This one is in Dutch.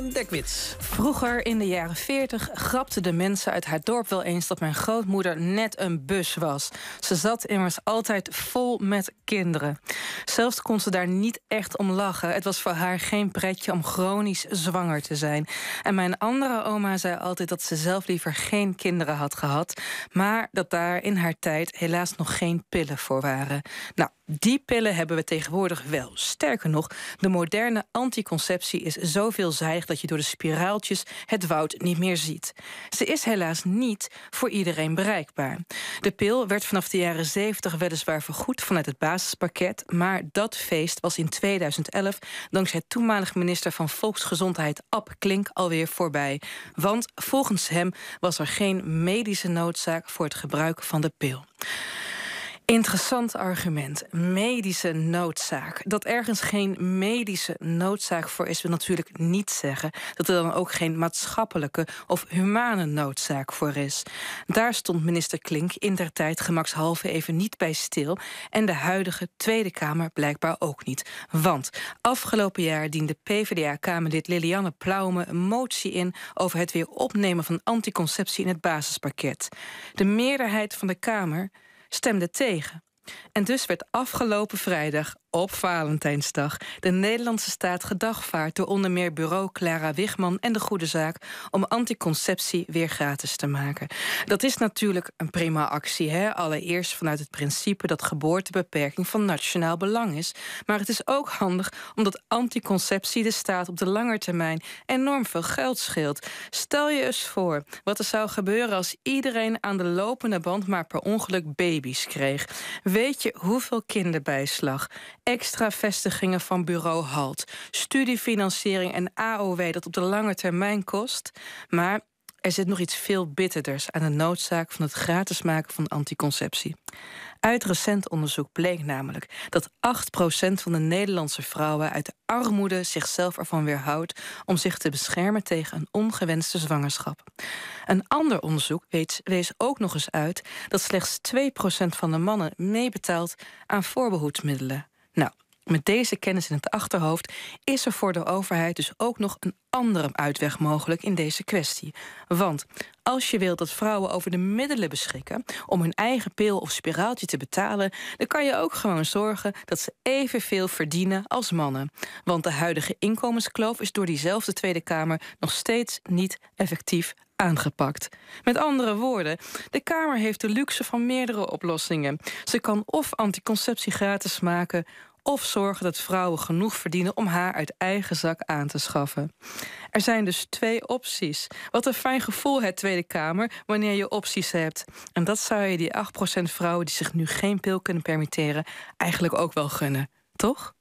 Dekwits. Vroeger in de jaren 40 grapten de mensen uit haar dorp wel eens dat mijn grootmoeder net een bus was. Ze zat immers altijd vol met kinderen. Zelfs kon ze daar niet echt om lachen. Het was voor haar geen pretje om chronisch zwanger te zijn. En mijn andere oma zei altijd dat ze zelf liever geen kinderen had gehad, maar dat daar in haar tijd helaas nog geen pillen voor waren. Nou, die pillen hebben we tegenwoordig wel. Sterker nog, de moderne anticonceptie is zoveel veelzijdig... dat je door de spiraaltjes het woud niet meer ziet. Ze is helaas niet voor iedereen bereikbaar. De pil werd vanaf de jaren 70 weliswaar vergoed vanuit het basispakket... maar dat feest was in 2011 dankzij toenmalig minister van Volksgezondheid... Ab Klink alweer voorbij. Want volgens hem was er geen medische noodzaak voor het gebruik van de pil. Interessant argument. Medische noodzaak. Dat ergens geen medische noodzaak voor is, wil natuurlijk niet zeggen dat er dan ook geen maatschappelijke of humane noodzaak voor is. Daar stond minister Klink in der tijd gemakshalve even niet bij stil en de huidige Tweede Kamer blijkbaar ook niet. Want afgelopen jaar diende PvdA-Kamerlid Lilianne Plaume een motie in over het weer opnemen van anticonceptie in het basispakket. De meerderheid van de Kamer stemde tegen. En dus werd afgelopen vrijdag op Valentijnsdag de Nederlandse staat gedagvaart door onder meer bureau Clara Wigman en de Goede Zaak om anticonceptie weer gratis te maken. Dat is natuurlijk een prima actie, hè? allereerst vanuit het principe dat geboortebeperking van nationaal belang is, maar het is ook handig omdat anticonceptie de staat op de lange termijn enorm veel geld scheelt. Stel je eens voor wat er zou gebeuren als iedereen aan de lopende band maar per ongeluk baby's kreeg. Weet je hoeveel kinderbijslag extra vestigingen van bureau HALT, studiefinanciering en AOW dat op de lange termijn kost. Maar er zit nog iets veel bitterders aan de noodzaak van het gratis maken van anticonceptie. Uit recent onderzoek bleek namelijk dat 8% van de Nederlandse vrouwen uit de armoede zichzelf ervan weerhoudt om zich te beschermen tegen een ongewenste zwangerschap. Een ander onderzoek wees ook nog eens uit dat slechts 2% van de mannen meebetaalt aan voorbehoedsmiddelen. Nou, met deze kennis in het achterhoofd is er voor de overheid dus ook nog een andere uitweg mogelijk in deze kwestie. Want als je wilt dat vrouwen over de middelen beschikken om hun eigen pil of spiraaltje te betalen, dan kan je ook gewoon zorgen dat ze evenveel verdienen als mannen. Want de huidige inkomenskloof is door diezelfde Tweede Kamer nog steeds niet effectief aangepakt. Met andere woorden, de Kamer heeft de luxe van meerdere oplossingen. Ze kan of anticonceptie gratis maken of zorgen dat vrouwen genoeg verdienen om haar uit eigen zak aan te schaffen. Er zijn dus twee opties. Wat een fijn gevoel, het Tweede Kamer, wanneer je opties hebt. En dat zou je die 8% vrouwen die zich nu geen pil kunnen permitteren eigenlijk ook wel gunnen, toch?